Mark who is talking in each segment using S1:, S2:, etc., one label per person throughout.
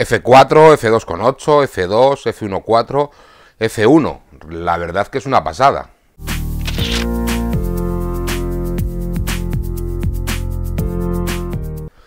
S1: F4, F2.8, F2, F1.4, F1. La verdad que es una pasada.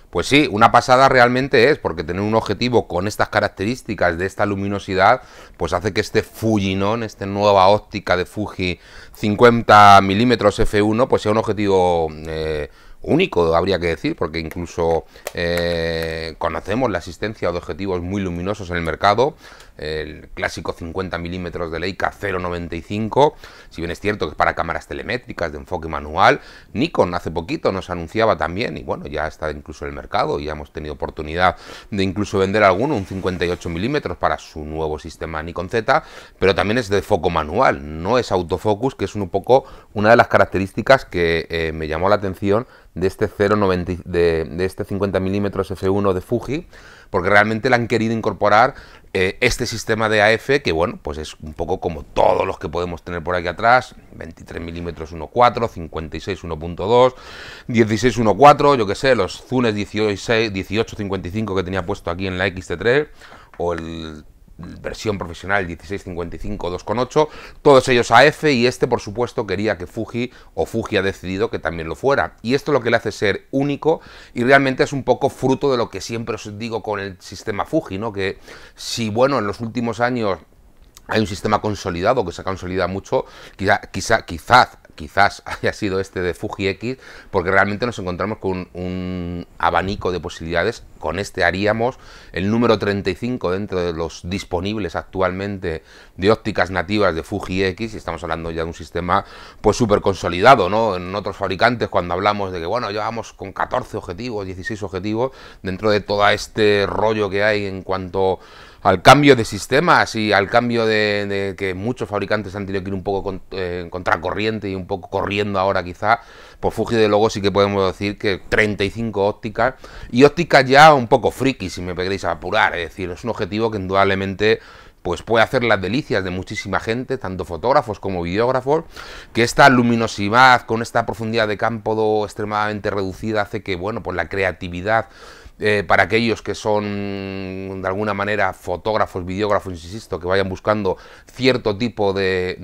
S1: Pues sí, una pasada realmente es, porque tener un objetivo con estas características de esta luminosidad, pues hace que este Fujinon, esta nueva óptica de Fuji 50 mm f1, pues sea un objetivo eh, único, habría que decir, porque incluso eh, conocemos la existencia de objetivos muy luminosos en el mercado, el clásico 50 milímetros de Leica 0.95, si bien es cierto que es para cámaras telemétricas de enfoque manual, Nikon hace poquito nos anunciaba también, y bueno, ya está incluso en el mercado, ya hemos tenido oportunidad de incluso vender alguno, un 58 milímetros para su nuevo sistema Nikon Z, pero también es de foco manual, no es autofocus, que es un poco una de las características que eh, me llamó la atención de este de, de este 50 milímetros f1 de Fuji porque realmente le han querido incorporar eh, este sistema de AF, que bueno, pues es un poco como todos los que podemos tener por aquí atrás, 23 milímetros 1.4, 56 1.2, 16 1.4, yo que sé, los Zunes 18, 55 que tenía puesto aquí en la XT3, o el versión profesional 1655 2.8, todos ellos a AF y este por supuesto quería que Fuji o Fuji ha decidido que también lo fuera. Y esto es lo que le hace ser único y realmente es un poco fruto de lo que siempre os digo con el sistema Fuji, ¿no? Que si bueno, en los últimos años hay un sistema consolidado que se consolida mucho, quizá, quizá, quizás quizás haya sido este de Fuji X, porque realmente nos encontramos con un abanico de posibilidades. Con este haríamos el número 35 dentro de los disponibles actualmente de ópticas nativas de Fuji X, y estamos hablando ya de un sistema pues súper consolidado, ¿no? En otros fabricantes, cuando hablamos de que, bueno, llevamos con 14 objetivos, 16 objetivos, dentro de todo este rollo que hay en cuanto al cambio de sistemas y al cambio de, que muchos fabricantes han tenido que ir un poco eh, en contracorriente y un poco corriendo ahora quizá, por pues Fuji de Logos sí que podemos decir que 35 ópticas y ópticas ya un poco friki si me peguéis a apurar, es decir, es un objetivo que indudablemente pues puede hacer las delicias de muchísima gente, tanto fotógrafos como videógrafos, que esta luminosidad con esta profundidad de campo extremadamente reducida hace que, bueno, pues la creatividad eh, para aquellos que son de alguna manera fotógrafos, videógrafos, insisto, que vayan buscando cierto tipo de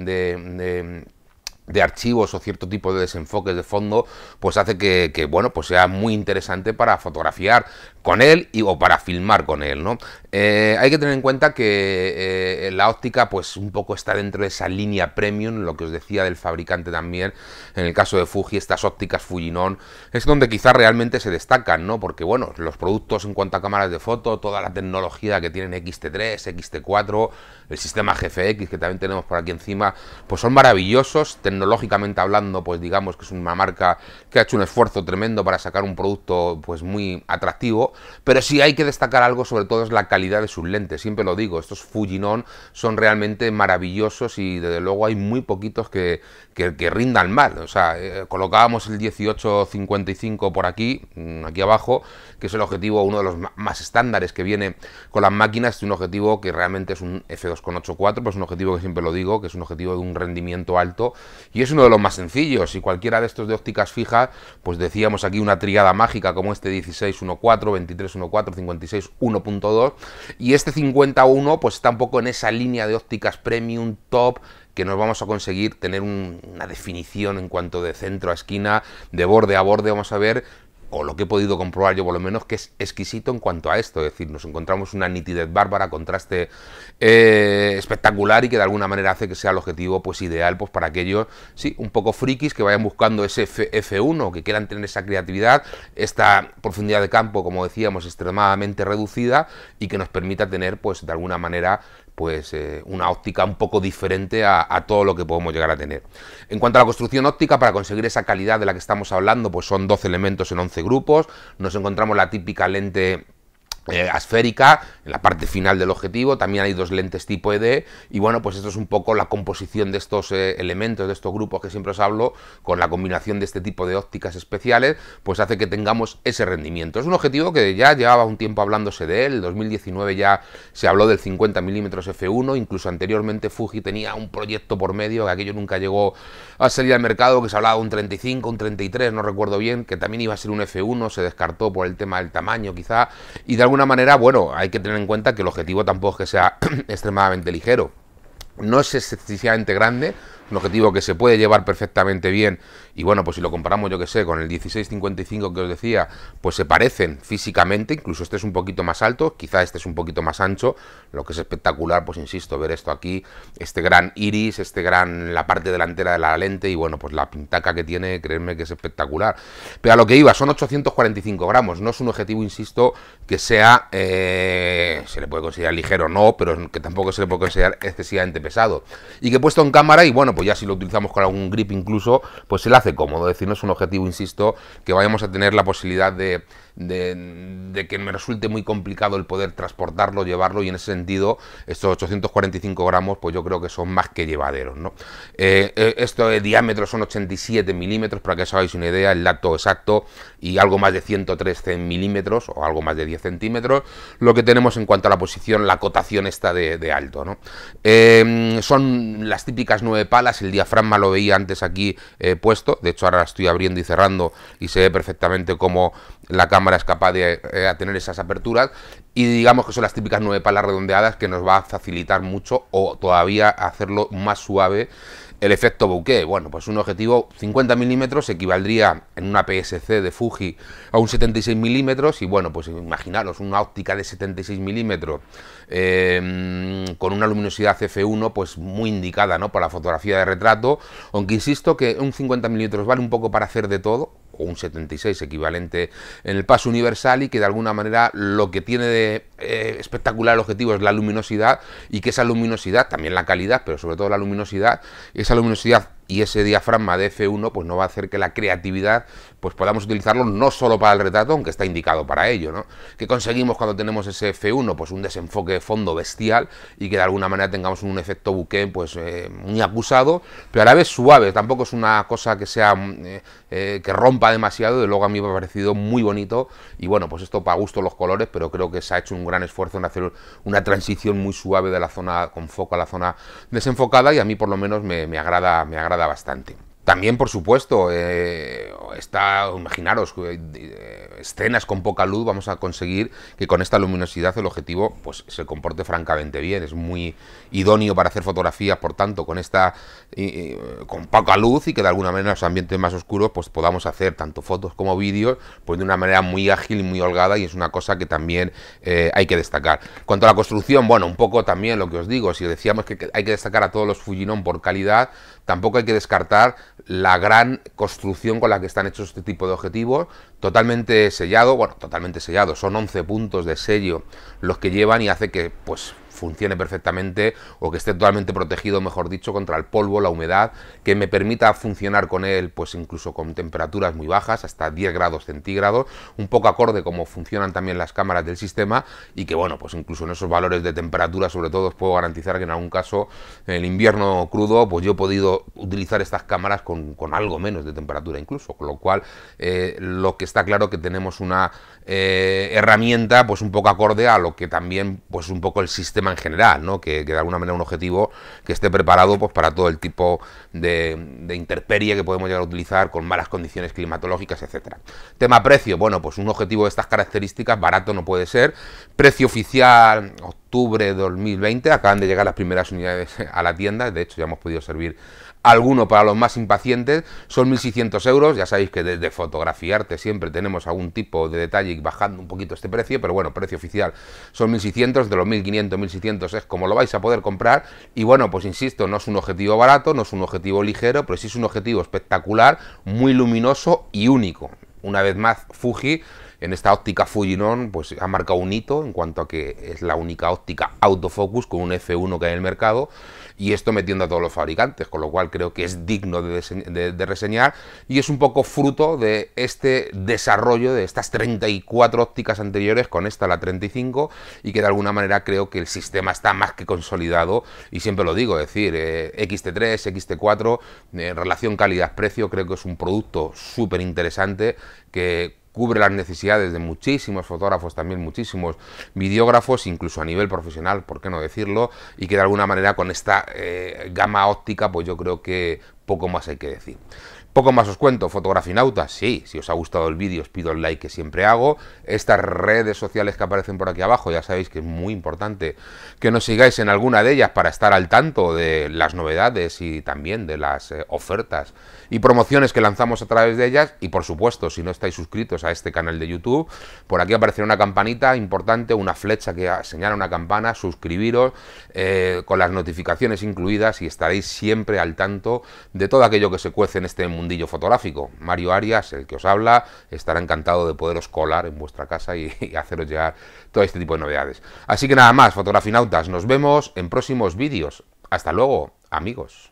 S1: de archivos o cierto tipo de desenfoques de fondo, pues hace que, bueno, pues sea muy interesante para fotografiar con él y, o para filmar con él, ¿no? Eh, hay que tener en cuenta que eh, la óptica, pues un poco está dentro de esa línea premium, lo que os decía del fabricante también, en el caso de Fuji, estas ópticas Fujinon, es donde quizás realmente se destacan, ¿no? Porque, bueno, los productos en cuanto a cámaras de foto, toda la tecnología que tienen XT3, XT4, el sistema GFX que también tenemos por aquí encima, pues son maravillosos, lógicamente hablando, pues digamos que es una marca que ha hecho un esfuerzo tremendo para sacar un producto pues muy atractivo, pero si hay que destacar algo, sobre todo es la calidad de sus lentes, siempre lo digo, estos Fujinon son realmente maravillosos y desde luego hay muy poquitos que, que, que rindan mal, o sea, eh, colocábamos el 1855 por aquí, mm, aquí abajo, que es el objetivo uno de los más estándares que viene con las máquinas, es un objetivo que realmente es un F2.84, pues un objetivo que siempre lo digo, que es un objetivo de un rendimiento alto y es uno de los más sencillos. Si cualquiera de estos de ópticas fijas, pues decíamos aquí una triada mágica como este 16.1.4, 23.1.4, 56 1.2 y este 51 pues está un poco en esa línea de ópticas premium top que nos vamos a conseguir tener una definición en cuanto de centro a esquina, de borde a borde, vamos a ver o lo que he podido comprobar yo por lo menos, que es exquisito en cuanto a esto. Es decir, nos encontramos una nitidez bárbara, contraste eh, espectacular y que de alguna manera hace que sea el objetivo pues ideal pues para aquellos, sí, un poco frikis que vayan buscando ese F 1 que quieran tener esa creatividad, esta profundidad de campo, como decíamos, extremadamente reducida y que nos permita tener pues de alguna manera pues eh, una óptica un poco diferente a, a, todo lo que podemos llegar a tener. En cuanto a la construcción óptica, para conseguir esa calidad de la que estamos hablando, pues son 12 elementos en 11 grupos, nos encontramos la típica lente esférica, eh, en la parte final del objetivo, también hay dos lentes tipo ED, y bueno, pues esto es un poco la composición de estos eh, elementos, de estos grupos que siempre os hablo, con la combinación de este tipo de ópticas especiales, pues hace que tengamos ese rendimiento. Es un objetivo que ya llevaba un tiempo hablándose de él, 2019 ya se habló del 50 milímetros f1, incluso anteriormente Fuji tenía un proyecto por medio, que aquello nunca llegó a salir al mercado, que se hablaba de un 35, un 33, no recuerdo bien, que también iba a ser un f1, se descartó por el tema del tamaño quizá, y de alguna manera, bueno, hay que tener en cuenta que el objetivo tampoco es que sea extremadamente ligero. No es excesivamente grande, un objetivo que se puede llevar perfectamente bien y bueno, pues si lo comparamos yo que sé con el 1655 que os decía, pues se parecen físicamente, incluso este es un poquito más alto, quizá este es un poquito más ancho, lo que es espectacular, pues insisto, ver esto aquí, este gran iris, este gran la parte delantera de la lente y bueno, pues la pintaca que tiene, creedme que es espectacular. Pero a lo que iba, son 845 gramos, no es un objetivo, insisto, que sea, eh, se le puede considerar ligero, no, pero que tampoco se le puede considerar excesivamente pesado. Y que he puesto en cámara y bueno, pues pues ya si lo utilizamos con algún grip incluso, pues se le hace cómodo. Es decir, no es un objetivo, insisto, que vayamos a tener la posibilidad de, que me resulte muy complicado el poder transportarlo, llevarlo, y en ese sentido, estos 845 gramos, pues yo creo que son más que llevaderos, ¿no? Eh, eh esto de diámetro son 87 milímetros, para que os hagáis una idea, el dato exacto, y algo más de 113 milímetros, o algo más de 10 centímetros, lo que tenemos en cuanto a la posición, la cotación está de, alto, eh, son las típicas nueve palas el diafragma lo veía antes aquí eh, puesto, de hecho ahora estoy abriendo y cerrando y se ve perfectamente cómo la cámara es capaz de eh, tener esas aperturas y digamos que son las típicas nueve palas redondeadas que nos va a facilitar mucho o todavía hacerlo más suave el efecto bokeh, bueno, pues un objetivo 50 milímetros equivaldría en una PSC de Fuji a un 76 milímetros y bueno, pues imaginaros una óptica de 76 milímetros em, con una luminosidad F1 pues muy indicada, ¿no? la fotografía de retrato, aunque insisto que un 50 milímetros vale un poco para hacer de todo, un 76 equivalente en el paso universal y que de alguna manera lo que tiene de eh, espectacular el objetivo es la luminosidad y que esa luminosidad, también la calidad, pero sobre todo la luminosidad, esa luminosidad y ese diafragma de F1 pues no va a hacer que la creatividad pues podamos utilizarlo no solo para el retrato, aunque está indicado para ello, ¿no? ¿Qué conseguimos cuando tenemos ese F1? Pues un desenfoque de fondo bestial y que de alguna manera tengamos un efecto bouquet pues eh, muy acusado, pero a la vez suave, tampoco es una cosa que sea mm, eh, eh, que rompa demasiado, de luego a mí me ha parecido muy bonito y bueno, pues esto para gusto los colores, pero creo que se ha hecho un gran esfuerzo en hacer una transición muy suave de la zona con foco a la zona desenfocada y a mí por lo menos me agrada, me agrada bastante. También, por supuesto, eh, está, imaginaros, eh, eh, escenas con poca luz vamos a conseguir que con esta luminosidad el objetivo pues se comporte francamente bien. Es muy idóneo para hacer fotografías, por tanto, con esta eh, eh, con poca luz y que de alguna manera los ambientes más oscuros pues podamos hacer tanto fotos como vídeos pues de una manera muy ágil y muy holgada y es una cosa que también eh, hay que destacar. Cuanto a la construcción, bueno, un poco también lo que os digo, si decíamos que hay que destacar a todos los Fujinon por calidad, tampoco hay que descartar la gran construcción con la que están hechos este tipo de objetivos, totalmente sellado, bueno, totalmente sellado, son 11 puntos de sello los que llevan y hace que, pues, funcione perfectamente o que esté totalmente protegido, mejor dicho, contra el polvo, la humedad, que me permita funcionar con él, pues incluso con temperaturas muy bajas, hasta 10 grados centígrados, un poco acorde como funcionan también las cámaras del sistema y que, bueno, pues incluso en esos valores de temperatura, sobre todo, os puedo garantizar que en algún caso, en el invierno crudo, pues yo he podido utilizar estas cámaras con, con algo menos de temperatura incluso, con lo cual eh, lo que está claro que tenemos una eh, herramienta pues un poco acorde a lo que también pues un poco el sistema en general, ¿no? Que, de alguna manera un objetivo que esté preparado pues, para todo el tipo de, de interperie que podemos llegar a utilizar con malas condiciones climatológicas, etcétera. Tema precio, bueno, pues un objetivo de estas características barato no puede ser. Precio oficial, octubre de 2020, acaban de llegar las primeras unidades a la tienda, de hecho ya hemos podido servir alguno para los más impacientes, son 1.600 euros, ya sabéis que desde fotografiarte siempre tenemos algún tipo de detalle y bajando un poquito este precio, pero bueno, precio oficial son 1.600, de los 1.500, 1.600 es como lo vais a poder comprar y bueno, pues insisto, no es un objetivo barato, no es un objetivo ligero, pero sí es un objetivo espectacular, muy luminoso y único. Una vez más, Fuji en esta óptica Fujinon pues ha marcado un hito en cuanto a que es la única óptica autofocus con un F1 que hay en el mercado y esto metiendo a todos los fabricantes, con lo cual creo que es digno de, reseñar y es un poco fruto de este desarrollo de estas 34 ópticas anteriores con esta la 35 y que de alguna manera creo que el sistema está más que consolidado y siempre lo digo, es decir, XT3, eh, XT4, eh, en relación calidad-precio creo que es un producto súper interesante que cubre las necesidades de muchísimos fotógrafos, también muchísimos videógrafos, incluso a nivel profesional, por qué no decirlo, y que de alguna manera con esta eh, gama óptica, pues yo creo que poco más hay que decir. Poco más os cuento, fotografinautas, sí, si os ha gustado el vídeo os pido el like que siempre hago, estas redes sociales que aparecen por aquí abajo, ya sabéis que es muy importante que nos sigáis en alguna de ellas para estar al tanto de las novedades y también de las eh, ofertas y promociones que lanzamos a través de ellas y por supuesto, si no estáis suscritos a este canal de YouTube, por aquí aparecerá una campanita importante, una flecha que señala una campana, suscribiros eh, con las notificaciones incluidas y estaréis siempre al tanto de todo aquello que se cuece en este mundo fotográfico. Mario Arias, el que os habla, estará encantado de poderos colar en vuestra casa y, y haceros llegar todo este tipo de novedades. Así que nada más, fotografinautas, nos vemos en próximos vídeos. Hasta luego, amigos.